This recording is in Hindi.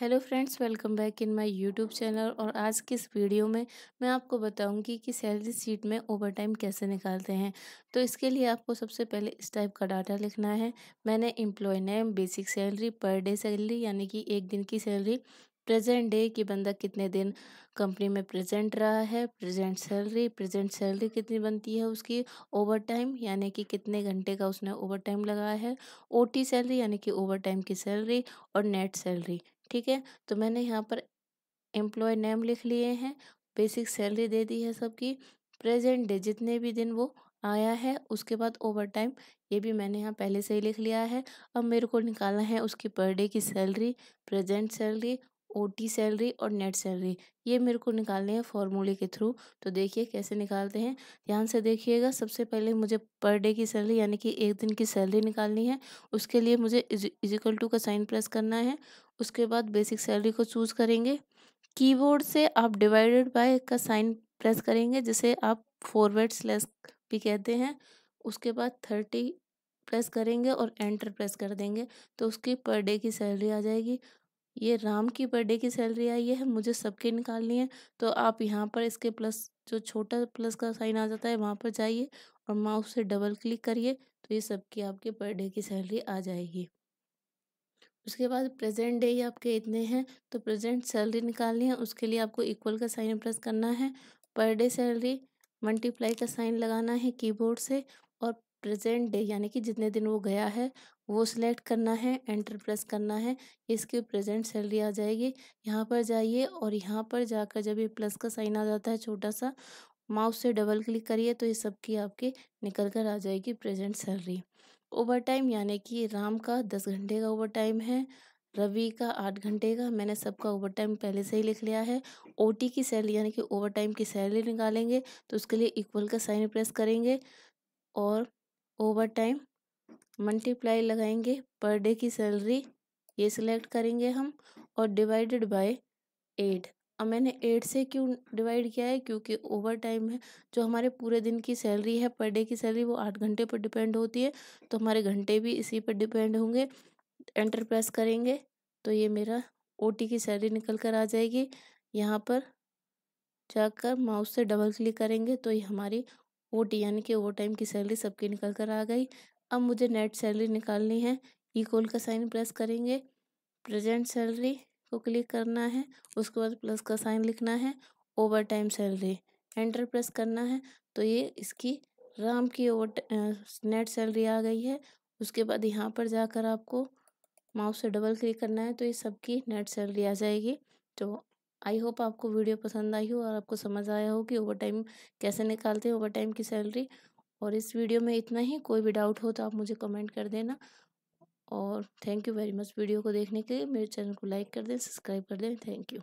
hello friends welcome back in my YouTube channel और आज की इस वीडियो में मैं आपको बताऊंगी कि सैलरी सीट में ओवर टाइम कैसे निकालते हैं तो इसके लिए आपको सबसे पहले इस टाइप का डाटा लिखना है मैंने employee name basic salary per day salary यानी कि एक दिन की सैलरी प्रेजेंट डे कि बंदा कितने दिन कंपनी में प्रेजेंट रहा है प्रेजेंट सैलरी प्रेजेंट सैलरी कितनी बनती है उसकी ओवर टाइम यानी कि कितने घंटे का उसने ओवर टाइम लगाया है ओटी सैलरी यानी कि ओवर टाइम की सैलरी और नेट सैलरी ठीक है तो मैंने यहाँ पर एम्प्लॉय नेम लिख लिए हैं बेसिक सैलरी दे दी है सबकी प्रेजेंट डे जितने भी दिन वो आया है उसके बाद ओवर टाइम ये भी मैंने यहाँ पहले से ही लिख लिया है अब मेरे को निकालना है उसकी पर डे की salary present salary OT salary और नेट सैलरी ये मेरे को निकालने हैं फॉर्मूले के थ्रू तो देखिए कैसे निकालते हैं ध्यान से देखिएगा सबसे पहले मुझे पर डे की सैलरी यानी कि एक दिन की सैलरी निकालनी है उसके लिए मुझे इजिकल टू का साइन प्रेस करना है उसके बाद बेसिक सैलरी को चूज़ करेंगे कीबोर्ड से आप डिवाइडेड बाय का साइन प्रेस करेंगे जिसे आप फॉरवर्ड स्लैश भी कहते हैं उसके बाद थर्टी प्रेस करेंगे और एंटर प्रेस कर देंगे तो उसकी पर डे की सैलरी आ जाएगी ये राम की पर डे की सैलरी आई है मुझे सबके निकालनी है तो आप यहाँ पर इसके प्लस जो छोटा प्लस का साइन आ जाता है वहाँ पर जाइए और माउस से डबल क्लिक करिए तो ये सबकी आपके पर डे की सैलरी आ जाएगी उसके बाद प्रेजेंट डे आपके इतने हैं तो प्रेजेंट सैलरी निकालनी है उसके लिए आपको इक्वल का साइन प्लस करना है पर डे सैलरी मल्टीप्लाई का साइन लगाना है कीबोर्ड से और प्रेजेंट डे यानी कि जितने दिन वो गया है वो सिलेक्ट करना है एंटर प्रेस करना है इसकी प्रेजेंट सैलरी आ जाएगी यहाँ पर जाइए और यहाँ पर जाकर जब ये प्लस का साइन आ जाता है छोटा सा माउस से डबल क्लिक करिए तो ये सबकी आपके निकल कर आ जाएगी प्रेजेंट सैलरी ओवर टाइम यानी कि राम का दस घंटे का ओवर टाइम है रवि का आठ घंटे का मैंने सबका ओवर टाइम पहले से ही लिख लिया है ओटी की सैलरी यानी कि ओवर टाइम की सैलरी निकालेंगे तो उसके लिए इक्वल का साइन प्रेस करेंगे और ओवर टाइम मल्टीप्लाई लगाएंगे पर डे की सैलरी ये सिलेक्ट करेंगे हम और डिवाइडेड बाय एट अब मैंने एट से क्यों डिवाइड किया है क्योंकि ओवर टाइम है जो हमारे पूरे दिन की सैलरी है पर डे की सैलरी वो आठ घंटे पर डिपेंड होती है तो हमारे घंटे भी इसी पर डिपेंड होंगे एंटर प्रेस करेंगे तो ये मेरा ओ की सैलरी निकल कर आ जाएगी यहाँ पर जाकर माउस से डबल क्लिक करेंगे तो ये हमारी टी यानी कि ओवर टाइम की सैलरी सबकी निकल कर आ गई अब मुझे नेट सैलरी निकालनी है ई कॉल का साइन प्रेस करेंगे प्रेजेंट सैलरी को क्लिक करना है उसके बाद प्लस का साइन लिखना है over time salary enter press करना है तो ये इसकी राम की ओवर नेट सैलरी आ गई है उसके बाद यहाँ पर जाकर आपको माउस से डबल क्लिक करना है तो ये सबकी नेट सैलरी आ जाएगी तो आई होप आपको वीडियो पसंद आई हो और आपको समझ आया हो कि ओवर टाइम कैसे निकालते हैं ओवर टाइम की सैलरी और इस वीडियो में इतना ही कोई भी डाउट हो तो आप मुझे कमेंट कर देना और thank you very much video को देखने के लिए मेरे चैनल को लाइक कर दें सब्सक्राइब कर दें थैंक यू